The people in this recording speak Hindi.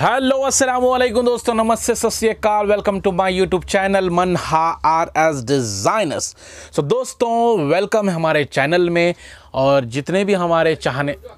हेलो अस्सलाम वालेकुम दोस्तों नमस्ते सत welcome to my YouTube channel मन हा आर एस डिज़ाइनर्स सो दोस्तों वेलकम है हमारे चैनल में और जितने भी हमारे चाहने